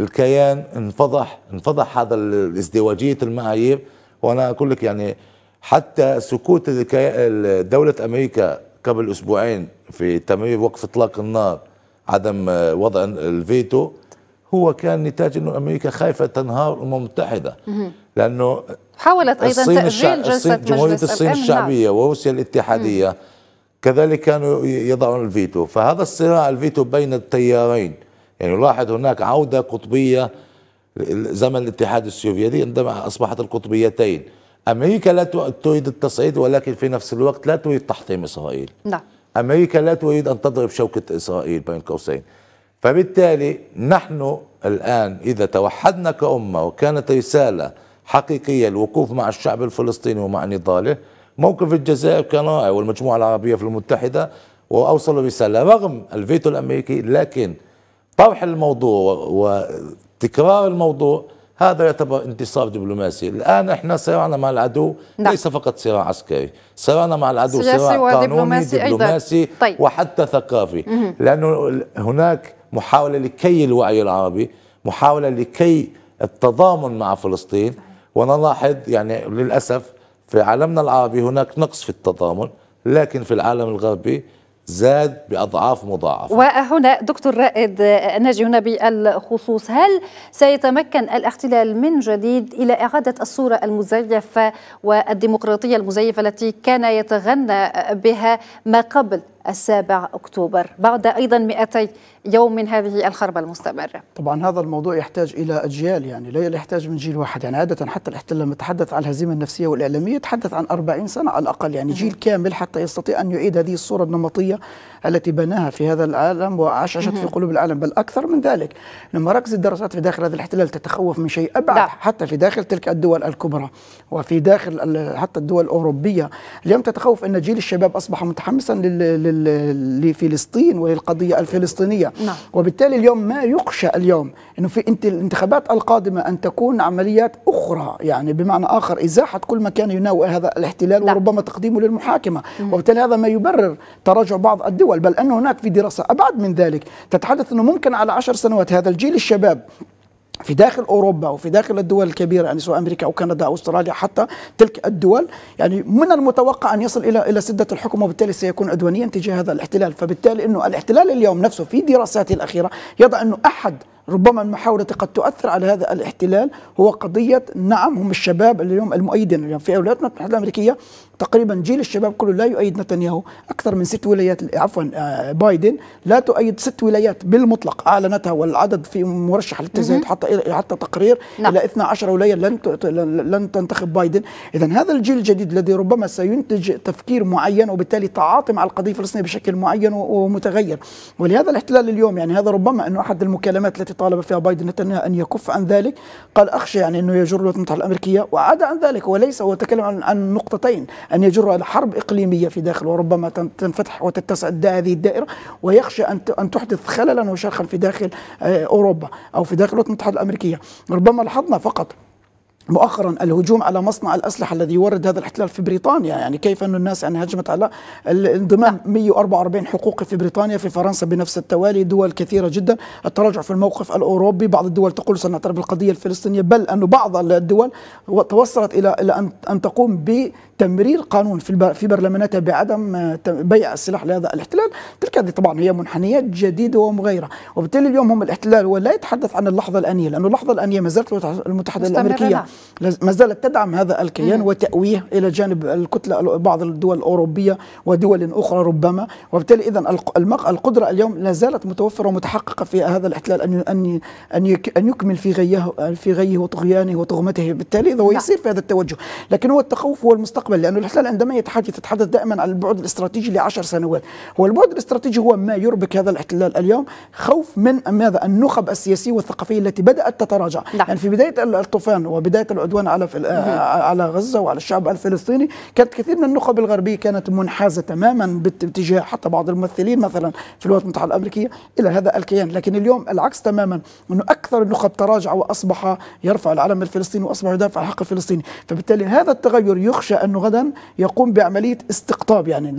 الكيان انفضح انفضح هذا الازدواجيه المعايير وانا اقول لك يعني حتى سكوت دوله امريكا قبل اسبوعين في تمرير وقف اطلاق النار عدم آه، وضع الفيتو هو كان نتاج انه امريكا خايفه تنهار الامم المتحده لانه حاولت أيضا الصين تأجيل الشع... جلسة الصين جمهورية الصين نعم. الشعبية وروسيا الاتحادية مم. كذلك كانوا يضعون الفيتو فهذا الصراع الفيتو بين التيارين يعني لاحظ هناك عودة قطبية زمن الاتحاد السوفيتي عندما أصبحت القطبيتين أمريكا لا تريد التصعيد ولكن في نفس الوقت لا تريد تحطيم إسرائيل نعم أمريكا لا تريد أن تضرب شوكة إسرائيل بين قوسين فبالتالي نحن الآن إذا توحدنا كأمة وكانت رسالة حقيقية الوقوف مع الشعب الفلسطيني ومع نضاله موقف الجزائر كان رائع والمجموعة العربية في المتحدة وأوصلوا رسالة رغم الفيتو الأمريكي لكن طرح الموضوع وتكرار الموضوع هذا يعتبر انتصار دبلوماسي الآن احنا صراعنا مع العدو نعم. ليس فقط صراع عسكري صراعنا مع العدو صراع قانوني دبلوماسي, دبلوماسي طيب. وحتى ثقافي لأنه هناك محاولة لكي الوعي العربي محاولة لكي التضامن مع فلسطين ونلاحظ يعني للأسف في عالمنا العربي هناك نقص في التضامن لكن في العالم الغربي زاد بأضعاف مضاعفة وهنا دكتور رائد ناجي هنا بالخصوص هل سيتمكن الاحتلال من جديد إلى إعادة الصورة المزيفة والديمقراطية المزيفة التي كان يتغنى بها ما قبل السابع أكتوبر بعد أيضا 200 يوم من هذه الخربة المستمرة طبعا هذا الموضوع يحتاج إلى أجيال يعني لا يحتاج من جيل واحد يعني عادة حتى الاحتلال لما تحدث عن الهزيمة النفسية والإعلامية تحدث عن 40 سنة على الأقل يعني جيل كامل حتى يستطيع أن يعيد هذه الصورة النمطية التي بناها في هذا العالم وعششت في قلوب العالم بل أكثر من ذلك لما ركز الدراسات في داخل هذا الاحتلال تتخوف من شيء أبعد ده. نعم. حتى في داخل تلك الدول الكبرى وفي داخل حتى الدول الأوروبية اليوم تتخوف أن جيل الشباب أصبح متحمسا لل لفلسطين وللقضيه الفلسطينيه نعم. وبالتالي اليوم ما يخشى اليوم انه في انت الانتخابات القادمه ان تكون عمليات اخرى يعني بمعنى اخر ازاحه كل ما كان يناوئ هذا الاحتلال نعم. وربما تقديمه للمحاكمه مم. وبالتالي هذا ما يبرر تراجع بعض الدول بل ان هناك في دراسه ابعد من ذلك تتحدث انه ممكن على عشر سنوات هذا الجيل الشباب في داخل اوروبا وفي داخل الدول الكبيره يعني سواء امريكا او كندا او استراليا حتى تلك الدول يعني من المتوقع ان يصل الى الى سده الحكم وبالتالي سيكون عدوانيا تجاه هذا الاحتلال فبالتالي انه الاحتلال اليوم نفسه في دراساته الاخيره يضع انه احد ربما المحاولة قد تؤثر على هذا الاحتلال هو قضية نعم هم الشباب اليوم المؤيدين اليوم في الولايات المتحدة الأمريكية تقريبا جيل الشباب كله لا يؤيد نتنياهو أكثر من ست ولايات عفوا آه، بايدن لا تؤيد ست ولايات بالمطلق أعلنتها والعدد في مرشح للتزايد حتى حتى تقرير نعم. إلى 12 ولاية لن لن تنتخب بايدن إذا هذا الجيل الجديد الذي ربما سينتج تفكير معين وبالتالي تعاطي مع القضية الفلسطينية بشكل معين ومتغير ولهذا الاحتلال اليوم يعني هذا ربما أنه أحد المكالمات التي طالب فيها بايدن نتنياهو أن يكف عن ذلك قال أخشى يعني أنه يجر الولايات المتحدة الأمريكية وعاد عن ذلك وليس هو تكلم عن, عن نقطتين أن يجر إلى حرب إقليمية في داخل وربما تنفتح وتتسع هذه الدائرة ويخشى أن أن تحدث خللا وشرخا في داخل آه، أوروبا أو في داخل الولايات المتحدة الأمريكية ربما لاحظنا فقط مؤخرا الهجوم على مصنع الاسلحه الذي يورد هذا الاحتلال في بريطانيا يعني كيف ان الناس يعني هجمت على الانضمام 144 نعم. حقوقي في بريطانيا في فرنسا بنفس التوالي دول كثيره جدا التراجع في الموقف الاوروبي بعض الدول تقول سنعترف بالقضيه الفلسطينيه بل ان بعض الدول توصلت الى الى ان تقوم ب تمرير قانون في في برلماناتها بعدم آه، بيع السلاح لهذا الاحتلال تلك هذه طبعا هي منحنيات جديده ومغايره وبالتالي اليوم هم الاحتلال هو لا يتحدث عن اللحظه الانيه لانه اللحظه الانيه ما زالت المتحده الامريكيه ما زالت تدعم هذا الكيان وتاويه الى جانب الكتله بعض الدول الاوروبيه ودول اخرى ربما وبالتالي اذا القدره اليوم لا زالت متوفره ومتحققه في هذا الاحتلال ان ان ان يكمل في غيه في غيه وطغيانه وطغمته بالتالي اذا هو نعم. يصير في هذا التوجه لكن هو التخوف هو المستقبل المستقبل لأن الهلال عندما يتحدث يتحدث دائما عن البعد الاستراتيجي لعشر سنوات والبعد الاستراتيجي هو ما يربك هذا الاحتلال اليوم خوف من ماذا النخب السياسية والثقافية التي بدأت تتراجع نعم. يعني في بداية الطوفان وبداية العدوان على آه، على غزة وعلى الشعب الفلسطيني كانت كثير من النخب الغربية كانت منحازة تماما باتجاه حتى بعض الممثلين مثلا في الولايات المتحدة الأمريكية إلى هذا الكيان لكن اليوم العكس تماما أنه أكثر النخب تراجع وأصبح يرفع العلم الفلسطيني وأصبح يدافع عن الحق الفلسطيني فبالتالي هذا التغير يخشى أنه غدا يقوم بعملية استقطاب يعني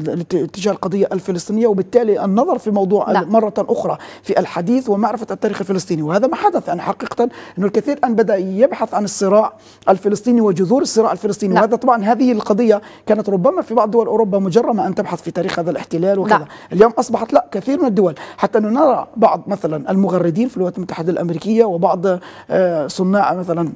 تجاه القضية الفلسطينية وبالتالي النظر في موضوع نعم. لا. مرة أخرى في الحديث ومعرفة التاريخ الفلسطيني وهذا ما حدث يعني حقيقة أنه الكثير أن بدأ يبحث عن الصراع الفلسطيني وجذور الصراع الفلسطيني لا. نعم. وهذا طبعا هذه القضية كانت ربما في بعض دول أوروبا مجرمة أن تبحث في تاريخ هذا الاحتلال وكذا لا. نعم. اليوم أصبحت لا كثير من الدول حتى أنه نرى بعض مثلا المغردين في الولايات المتحدة الأمريكية وبعض آه، صناع مثلا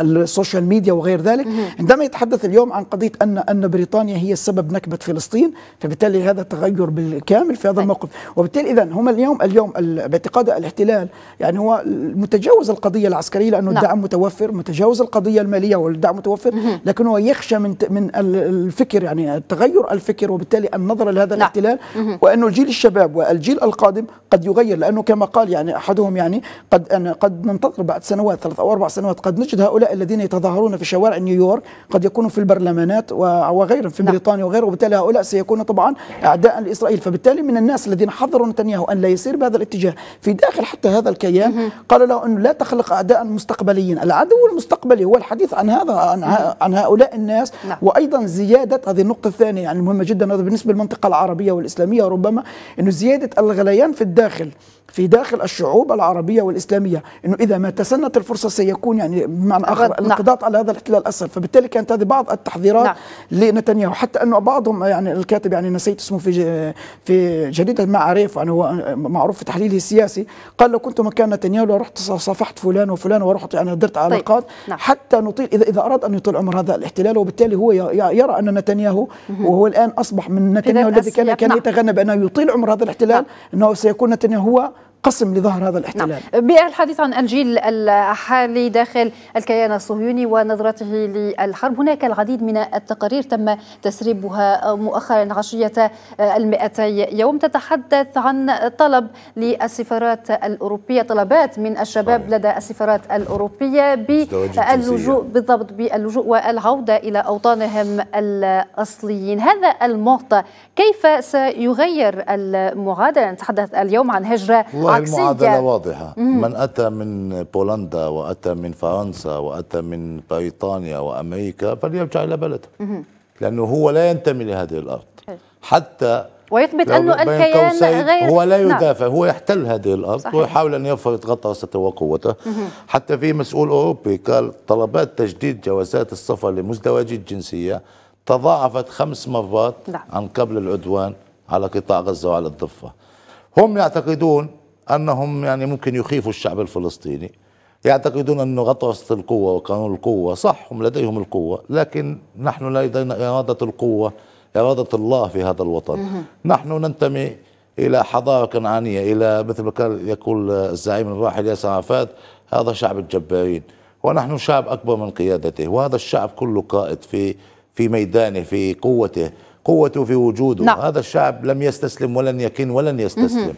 السوشيال ميديا وغير ذلك عندما يتحدث اليوم عن قضية أن أن بريطانيا هي سبب نكبة فلسطين فبالتالي هذا تغير بالكامل في هذا الموقف وبالتالي إذا هم اليوم اليوم باعتقاد الاحتلال يعني هو متجاوز القضية العسكرية لأنه لا. نعم. الدعم متوفر متجاوز القضية المالية والدعم متوفر لكن هو يخشى من من الفكر يعني تغير الفكر وبالتالي النظرة لهذا لا. نعم. الاحتلال وأنه جيل الشباب والجيل القادم قد يغير لأنه كما قال يعني أحدهم يعني قد قد ننتظر بعد سنوات ثلاث أو أربع سنوات قد نجد هؤلاء هؤلاء الذين يتظاهرون في شوارع نيويورك قد يكونوا في البرلمانات وغيرهم في نعم. بريطانيا وغيره وبالتالي هؤلاء سيكونوا طبعا أعداء لإسرائيل فبالتالي من الناس الذين حذروا نتنياهو أن لا يسير بهذا الاتجاه في داخل حتى هذا الكيان قالوا له أنه لا تخلق أعداء مستقبليين العدو المستقبلي هو الحديث عن هذا عن, عن هؤلاء الناس نعم. وأيضا زيادة هذه النقطة الثانية يعني مهمة جدا هذا بالنسبة للمنطقة العربية والإسلامية ربما أنه زيادة الغليان في الداخل في داخل الشعوب العربية والإسلامية أنه إذا ما تسنت الفرصة سيكون يعني بمعنى نعم. الانقضاض على هذا الاحتلال الاسد فبالتالي كانت هذه بعض التحذيرات نعم. لنتنياهو حتى انه بعضهم يعني الكاتب يعني نسيت اسمه في في جريده المعارف يعني هو معروف في تحليله السياسي قال لو كنت مكان نتنياهو رحت صافحت فلان وفلان ورحت يعني درت علاقات طيب. نعم. حتى نطيل اذا اذا اراد ان يطيل عمر هذا الاحتلال وبالتالي هو يرى ان نتنياهو وهو الان اصبح من نتنياهو الذي كان كان يتغنى بانه يطيل عمر هذا الاحتلال نعم. انه سيكون نتنياهو هو قسم لظهر هذا نعم. الاحتلال نعم. بالحديث عن الجيل الحالي داخل الكيان الصهيوني ونظرته للحرب هناك العديد من التقارير تم تسريبها مؤخرا عشية المئتي يوم تتحدث عن طلب للسفارات الأوروبية طلبات من الشباب صحيح. لدى السفارات الأوروبية باللجوء بالضبط باللجوء والعودة إلى أوطانهم الأصليين هذا المعطى كيف سيغير المعادلة نتحدث اليوم عن هجرة العكسية المعادلة واضحة مم. من أتى من بولندا وأتى من فرنسا وأتى من بريطانيا وأمريكا فليرجع إلى بلده لأنه هو لا ينتمي لهذه الأرض حتى ويثبت أنه الكيان غير هو لا نعم. يدافع نعم. هو يحتل هذه الأرض صحيح. ويحاول أن يفرض غطرسته وقوته حتى في مسؤول أوروبي قال طلبات تجديد جوازات السفر لمزدوجي الجنسية تضاعفت خمس مرات نعم. عن قبل العدوان على قطاع غزة وعلى الضفة هم يعتقدون انهم يعني ممكن يخيفوا الشعب الفلسطيني يعتقدون أن غطرسة القوة وقانون القوة صح هم لديهم القوة لكن نحن لا لدينا إرادة القوة إرادة الله في هذا الوطن نحن ننتمي إلى حضارة كنعانية إلى مثل ما كان يقول الزعيم الراحل ياسر عرفات هذا شعب الجبارين ونحن شعب أكبر من قيادته وهذا الشعب كله قائد في في ميدانه في قوته قوته في وجوده نعم. هذا الشعب لم يستسلم ولن يكن ولن يستسلم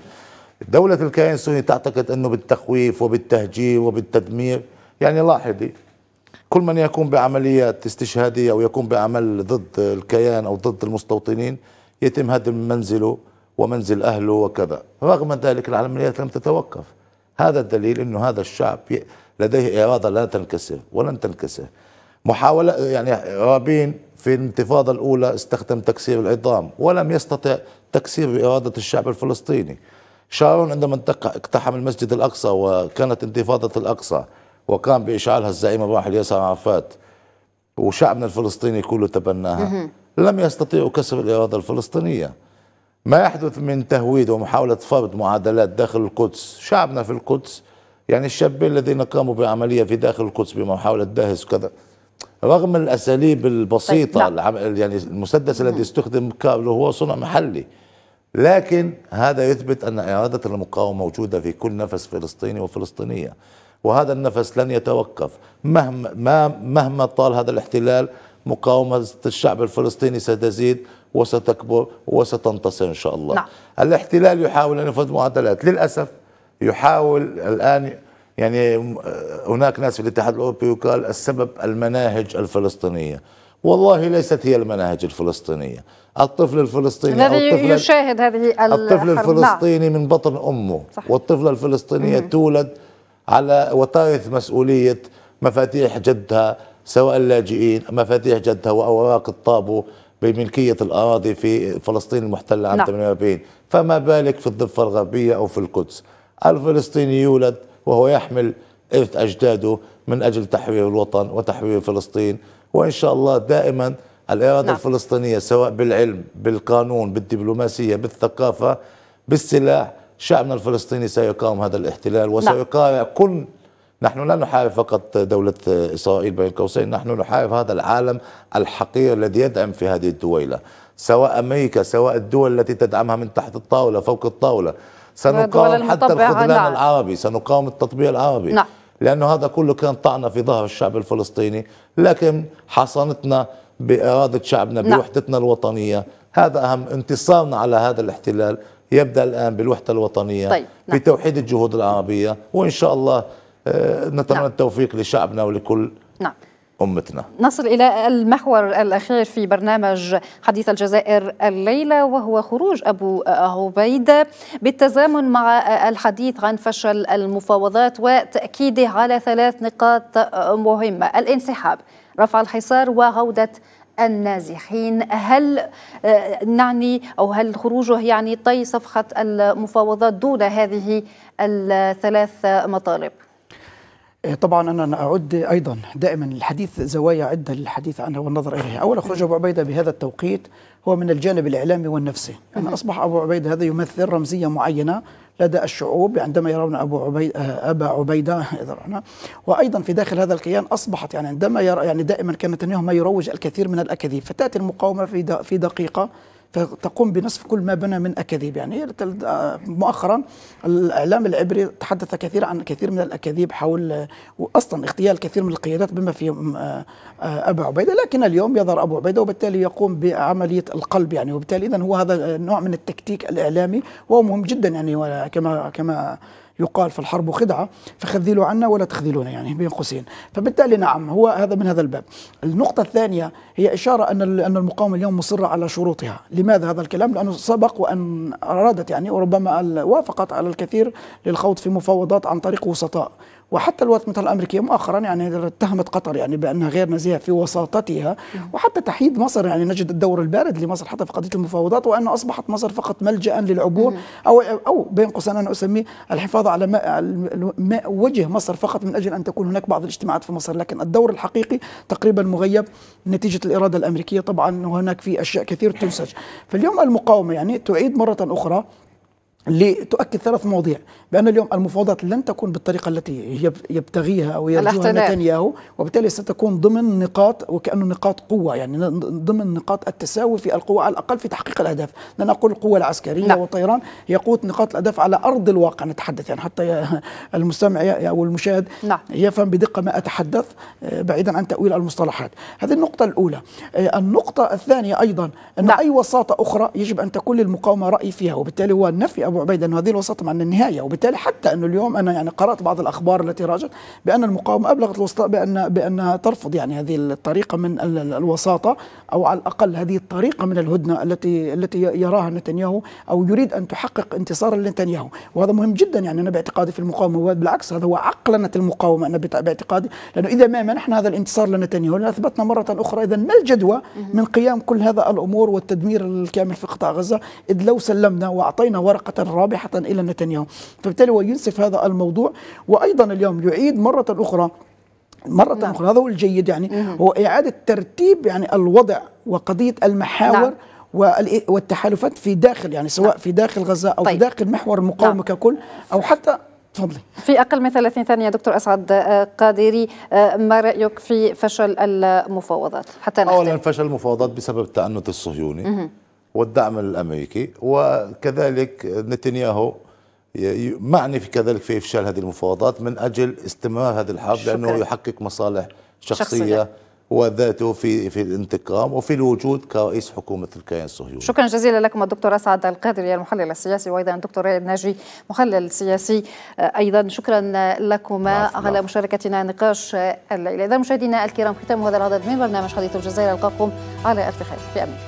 دولة الكيان السوري تعتقد أنه بالتخويف وبالتهجير وبالتدمير يعني لاحظي كل من يقوم بعمليات استشهادية أو يقوم بعمل ضد الكيان أو ضد المستوطنين يتم هدم منزله ومنزل أهله وكذا رغم ذلك العمليات لم تتوقف هذا الدليل أنه هذا الشعب لديه إرادة لا تنكسر ولن تنكسر محاولة يعني رابين في الانتفاضة الأولى استخدم تكسير العظام ولم يستطع تكسير إرادة الشعب الفلسطيني شارون عندما اقتحم المسجد الأقصى وكانت انتفاضة الأقصى وقام بإشعالها الزعيم الراحل ياسر عرفات وشعبنا الفلسطيني كله تبناها لم يستطيعوا كسر الإرادة الفلسطينية ما يحدث من تهويد ومحاولة فرض معادلات داخل القدس شعبنا في القدس يعني الشابين الذين قاموا بعملية في داخل القدس بمحاولة دهس وكذا رغم الأساليب طيب، البسيطة طيب. يعني المسدس الذي استخدم كابل هو صنع محلي لكن هذا يثبت أن إرادة المقاومة موجودة في كل نفس فلسطيني وفلسطينية وهذا النفس لن يتوقف مهما, ما مهما طال هذا الاحتلال مقاومة الشعب الفلسطيني ستزيد وستكبر وستنتصر إن شاء الله نعم. الاحتلال يحاول أن يفرض معادلات للأسف يحاول الآن يعني هناك ناس في الاتحاد الأوروبي يقال السبب المناهج الفلسطينية والله ليست هي المناهج الفلسطينية الطفل الفلسطيني الذي الطفل يشاهد هذه الطفل الفلسطيني نعم. من بطن أمه صح. والطفلة الفلسطينية مم. تولد على وترث مسؤولية مفاتيح جدها سواء اللاجئين مفاتيح جدها وأوراق الطابو بملكية الأراضي في فلسطين المحتلة عام 48 نعم. فما بالك في الضفة الغربية أو في القدس الفلسطيني يولد وهو يحمل إرث أجداده من أجل تحرير الوطن وتحرير فلسطين وإن شاء الله دائما الإرادة نعم. الفلسطينية سواء بالعلم بالقانون بالدبلوماسية بالثقافة بالسلاح شعبنا الفلسطيني سيقاوم هذا الاحتلال نعم. وسيقاوم كل نحن لا نحارب فقط دولة إسرائيل بين قوسين نحن نحارب هذا العالم الحقير الذي يدعم في هذه الدويلة سواء أمريكا سواء الدول التي تدعمها من تحت الطاولة فوق الطاولة سنقاوم حتى الخذلان نعم. العربي سنقاوم التطبيع العربي نعم. لأنه هذا كله كان طعنة في ظهر الشعب الفلسطيني لكن حصنتنا بإرادة شعبنا نعم. بوحدتنا الوطنية هذا أهم انتصارنا على هذا الاحتلال يبدأ الآن بالوحدة الوطنية طيب. نعم. بتوحيد الجهود العربية وإن شاء الله آه، نتمنى نعم. التوفيق لشعبنا ولكل نعم أمتنا نصل إلى المحور الأخير في برنامج حديث الجزائر الليلة وهو خروج أبو عبيدة بالتزامن مع الحديث عن فشل المفاوضات وتأكيده على ثلاث نقاط مهمة الانسحاب رفع الحصار وعودة النازحين هل نعني أو هل خروجه يعني طي صفحة المفاوضات دون هذه الثلاث مطالب؟ إيه، طبعا أنا أعد أيضا دائما الحديث زوايا عدة للحديث عنها والنظر إليها أولا خروج أبو عبيدة بهذا التوقيت هو من الجانب الإعلامي والنفسي يعني أصبح أبو عبيدة هذا يمثل رمزية معينة لدى الشعوب عندما يرون أبو عبيد أبا عبيدة وأيضا في داخل هذا الكيان أصبحت يعني عندما يرى يعني دائما كان نتنياهو ما يروج الكثير من الأكاذيب فتأتي المقاومة في في دقيقة فتقوم بنصف كل ما بنى من اكاذيب يعني آه، مؤخرا الاعلام العبري تحدث كثيرا عن كثير من الاكاذيب حول واصلا آه، اغتيال كثير من القيادات بما فيهم آه، ابو عبيده لكن اليوم يظهر ابو عبيده وبالتالي يقوم بعمليه القلب يعني وبالتالي اذا هو هذا نوع من التكتيك الاعلامي وهو مهم جدا يعني كما كما يقال فالحرب خدعة فخذلوا عنا ولا تخذلونا يعني بين قوسين فبالتالي نعم هو هذا من هذا الباب النقطة الثانية هي إشارة أن أن المقاومة اليوم مصرة على شروطها لماذا هذا الكلام لأنه سبق وأن أرادت يعني وربما وافقت على الكثير للخوض في مفاوضات عن طريق وسطاء وحتى الولايات المتحده الامريكيه مؤخرا يعني اتهمت قطر يعني بانها غير نزيهه في وساطتها وحتى تحييد مصر يعني نجد الدور البارد لمصر حتى في قضيه المفاوضات وان اصبحت مصر فقط ملجا للعبور او او بين قوسين انا اسميه الحفاظ على ماء وجه مصر فقط من اجل ان تكون هناك بعض الاجتماعات في مصر لكن الدور الحقيقي تقريبا مغيب نتيجه الاراده الامريكيه طبعا وهناك في اشياء كثير تنسج فاليوم المقاومه يعني تعيد مره اخرى لتؤكد ثلاث مواضيع بأن اليوم المفاوضات لن تكون بالطريقة التي يبتغيها أو يرجوها نتنياهو وبالتالي ستكون ضمن نقاط وكأنه نقاط قوة يعني ضمن نقاط التساوي في القوة على الأقل في تحقيق الأهداف لن أقول القوة العسكرية لا. نعم. والطيران هي قوة نقاط الأهداف على أرض الواقع نتحدث يعني حتى المستمع أو المشاهد لا. نعم. يفهم بدقة ما أتحدث آه، بعيدا عن تأويل المصطلحات هذه النقطة الأولى آه، النقطة الثانية أيضا أن لا. نعم. أي وساطة أخرى يجب أن تكون للمقاومة رأي فيها وبالتالي هو نفي أبو ابو عبيد انه هذه الوساطه مع النهايه وبالتالي حتى انه اليوم انا يعني قرات بعض الاخبار التي راجت بان المقاومه ابلغت الوسطاء بان بانها ترفض يعني هذه الطريقه من الوساطه او على الاقل هذه الطريقه من الهدنه التي التي يراها نتنياهو او يريد ان تحقق انتصارا لنتنياهو وهذا مهم جدا يعني انا باعتقادي في المقاومه بالعكس هذا هو عقلنه المقاومه انا باعتقادي لانه اذا ما منحنا هذا الانتصار لنتنياهو لاثبتنا مره اخرى اذا ما الجدوى من قيام كل هذا الامور والتدمير الكامل في قطاع غزه اذ لو سلمنا واعطينا ورقه رابحة إلى نتنياهو فبالتالي هو ينسف هذا الموضوع وأيضا اليوم يعيد مرة أخرى مرة نعم. أخرى هذا هو الجيد يعني مم. هو إعادة ترتيب يعني الوضع وقضية المحاور نعم. والتحالفات في داخل يعني سواء نعم. في داخل غزة أو طيب. في داخل محور المقاومة نعم. ككل أو حتى تفضلي في اقل من 30 ثانيه دكتور اسعد آه، قادري آه، ما رايك في فشل المفاوضات حتى نختم. اولا فشل المفاوضات بسبب التأنت الصهيوني والدعم الامريكي وكذلك نتنياهو معني في كذلك في افشال هذه المفاوضات من اجل استمرار هذه الحرب شكرا. لانه يحقق مصالح شخصيه, شخصية. وذاته في في الانتقام وفي الوجود كرئيس حكومه الكيان الصهيوني. شكرا جزيلا لكم الدكتور اسعد القادري يعني المحلل السياسي وايضا الدكتور رائد ناجي محلل سياسي آه، ايضا شكرا لكما على مشاركتنا نقاش الليله. اذا مشاهدينا الكرام ختام هذا العدد من برنامج حديث الجزائر القاكم على الف خير في امان.